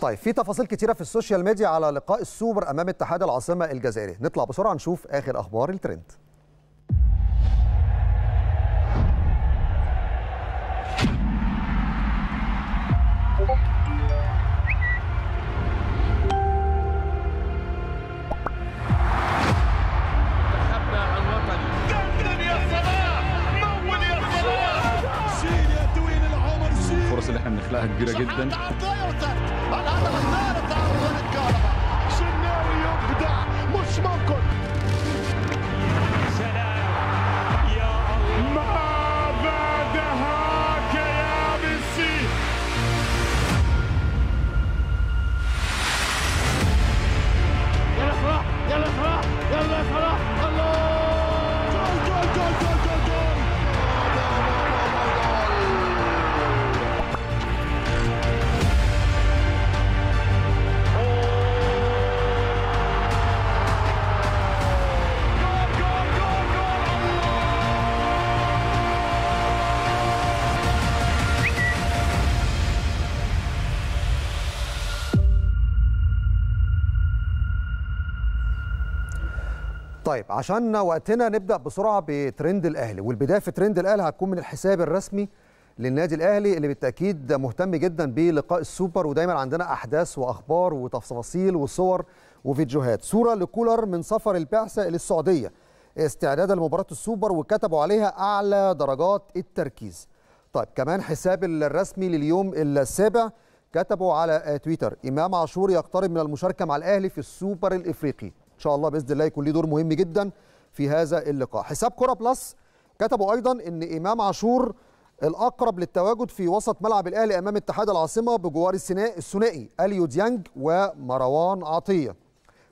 طيب في تفاصيل كتيره في السوشيال ميديا على لقاء السوبر امام اتحاد العاصمه الجزائري نطلع بسرعه نشوف اخر اخبار الترند كبيره جدا الهدف الثالث طيب عشان وقتنا نبدا بسرعه بترند الاهلي والبدايه في ترند الاهلي هتكون من الحساب الرسمي للنادي الاهلي اللي بالتاكيد مهتم جدا بلقاء السوبر ودايما عندنا احداث واخبار وتفاصيل وصور وفيديوهات صوره لكولر من سفر البعثه للسعوديه استعدادا لمباراه السوبر وكتبوا عليها اعلى درجات التركيز طيب كمان حساب الرسمي لليوم السابع كتبوا على تويتر امام عاشور يقترب من المشاركه مع الاهلي في السوبر الافريقي ان شاء الله باذن الله يكون ليه دور مهم جدا في هذا اللقاء حساب كره بلس كتبوا ايضا ان امام عاشور الاقرب للتواجد في وسط ملعب الاهلي امام اتحاد العاصمه بجوار الثنائي اليو ديانج ومروان عطيه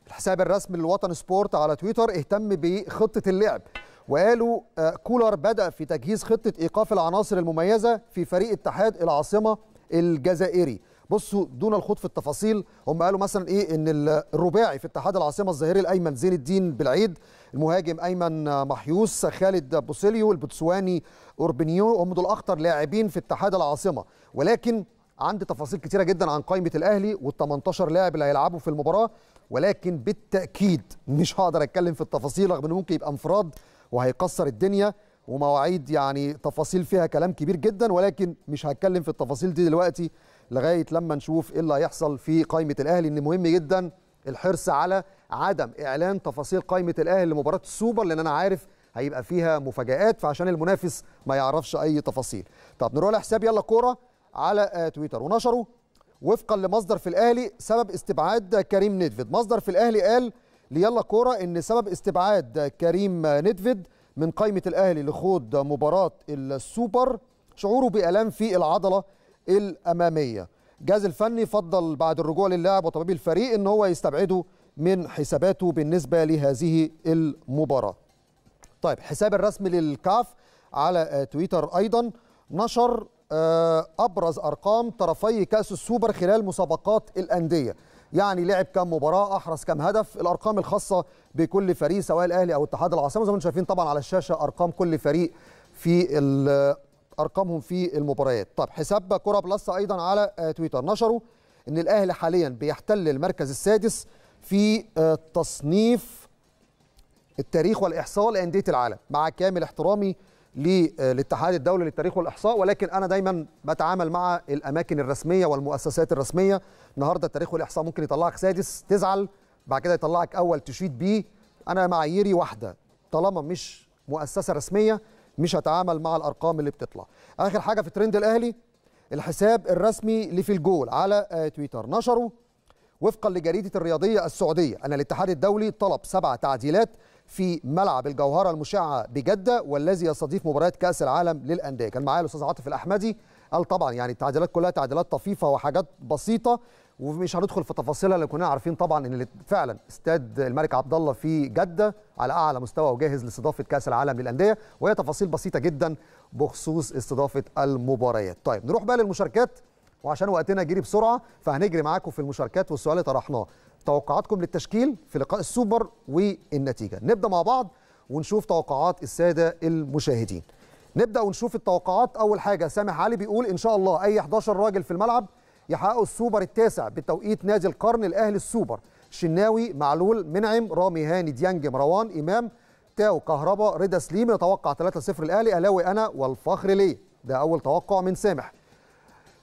الحساب الرسمي للوطن سبورت على تويتر اهتم بخطه اللعب وقالوا آه، كولر بدا في تجهيز خطه ايقاف العناصر المميزه في فريق اتحاد العاصمه الجزائري بصوا دون الخوض في التفاصيل هم قالوا مثلا ايه ان الرباعي في اتحاد العاصمه الظهير الايمن زين الدين بالعيد المهاجم ايمن محيوس خالد بوسيليو البوتسواني اوربنيو هم دول اخطر لاعبين في اتحاد العاصمه ولكن عندي تفاصيل كتيرة جدا عن قائمة الأهلي وال18 لاعب اللي هيلعبوا في المباراة ولكن بالتأكيد مش هقدر أتكلم في التفاصيل رغم إنه ممكن يبقى انفراد وهيكسر الدنيا ومواعيد يعني تفاصيل فيها كلام كبير جدا ولكن مش هتكلم في التفاصيل دي دلوقتي لغايه لما نشوف ايه اللي هيحصل في قائمه الاهلي ان مهم جدا الحرص على عدم اعلان تفاصيل قائمه الاهلي لمباراه السوبر لان انا عارف هيبقى فيها مفاجآت فعشان المنافس ما يعرفش اي تفاصيل طب نروح لحساب يلا كوره على آه، تويتر ونشره وفقا لمصدر في الاهلي سبب استبعاد كريم نيدفيد مصدر في الاهلي قال ليلا كوره ان سبب استبعاد كريم نيدفيد من قائمه الاهلي لخوض مباراه السوبر شعوره بالام في العضله الاماميه الجهاز الفني فضل بعد الرجوع للاعب وطبيب الفريق ان هو يستبعده من حساباته بالنسبه لهذه المباراه طيب حساب الرسمي للكاف على تويتر ايضا نشر آه، ابرز ارقام طرفي كاس السوبر خلال مسابقات الانديه يعني لعب كم مباراه احرز كم هدف الارقام الخاصه بكل فريق سواء الاهلي او اتحاد العاصمه زي ما انتم شايفين طبعا على الشاشه ارقام كل فريق في ارقامهم في المباريات طب حساب كره بلس ايضا على آه، تويتر نشروا ان الاهلي حاليا بيحتل المركز السادس في آه، تصنيف التاريخ والاحصاء لانديه العالم مع كامل احترامي للاتحاد آه، الدولي للتاريخ والاحصاء ولكن انا دايما بتعامل مع الاماكن الرسميه والمؤسسات الرسميه النهارده التاريخ والاحصاء ممكن يطلعك سادس تزعل بعد كده يطلعك اول تشيد بيه انا معاييري واحده طالما مش مؤسسه رسميه مش هتعامل مع الارقام اللي بتطلع اخر حاجه في ترند الاهلي الحساب الرسمي لفي الجول على آه، تويتر نشره وفقا لجريده الرياضيه السعوديه ان الاتحاد الدولي طلب سبع تعديلات في ملعب الجوهره المشعه بجده والذي يستضيف مباراه كاس العالم للانديه كان معايا الاستاذ عاطف الاحمدي قال طبعا يعني التعديلات كلها تعديلات طفيفه وحاجات بسيطه ومش هندخل في تفاصيلها لان كنا عارفين طبعا ان فعلا استاد الملك عبد الله في جده على اعلى مستوى وجاهز لاستضافه كاس العالم للانديه وهي تفاصيل بسيطه جدا بخصوص استضافه المباريات. طيب نروح بقى للمشاركات وعشان وقتنا جري بسرعه فهنجري معاكم في المشاركات والسؤال اللي طرحناه توقعاتكم للتشكيل في لقاء السوبر والنتيجه. نبدا مع بعض ونشوف توقعات الساده المشاهدين. نبدا ونشوف التوقعات اول حاجه سامح علي بيقول ان شاء الله اي 11 راجل في الملعب يحققوا السوبر التاسع بتوقيت نادي القرن الاهلي السوبر شناوي معلول منعم رامي هاني ديانج مروان امام تاو كهربا رضا سليم نتوقع 3-0 الاهلي اهلاوي انا والفخر ليه ده اول توقع من سامح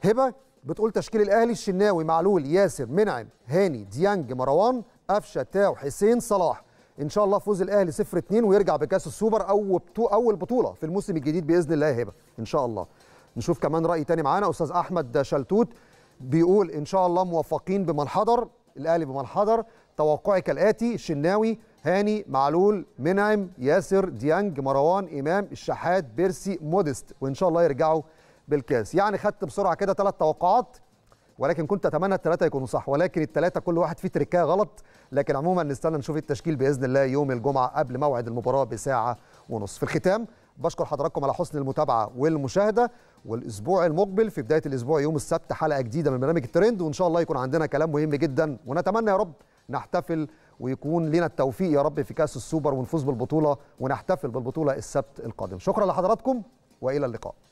هبه بتقول تشكيل الاهلي الشناوي معلول ياسر منعم هاني ديانج مروان قفشه تاو حسين صلاح ان شاء الله فوز الاهلي 0 2 ويرجع بكاس السوبر او بتو اول بطوله في الموسم الجديد باذن الله هبه ان شاء الله نشوف كمان راي تاني معانا استاذ احمد شلتوت بيقول ان شاء الله موفقين بمن حضر الاهلي بمن حضر توقعي كالاتي الشناوي هاني معلول منعم ياسر ديانج مروان امام الشحات بيرسي مودست وان شاء الله يرجعوا بالكاس يعني خدت بسرعه كده ثلاث توقعات ولكن كنت اتمنى الثلاثه يكونوا صح ولكن الثلاثه كل واحد فيه تركاه غلط لكن عموما نستنى نشوف التشكيل باذن الله يوم الجمعه قبل موعد المباراه بساعه ونص في الختام بشكر حضراتكم على حسن المتابعه والمشاهده والاسبوع المقبل في بدايه الاسبوع يوم السبت حلقه جديده من برنامج الترند وان شاء الله يكون عندنا كلام مهم جدا ونتمنى يا رب نحتفل ويكون لنا التوفيق يا رب في كاس السوبر ونفوز بالبطوله ونحتفل بالبطوله السبت القادم شكرا لحضراتكم والى اللقاء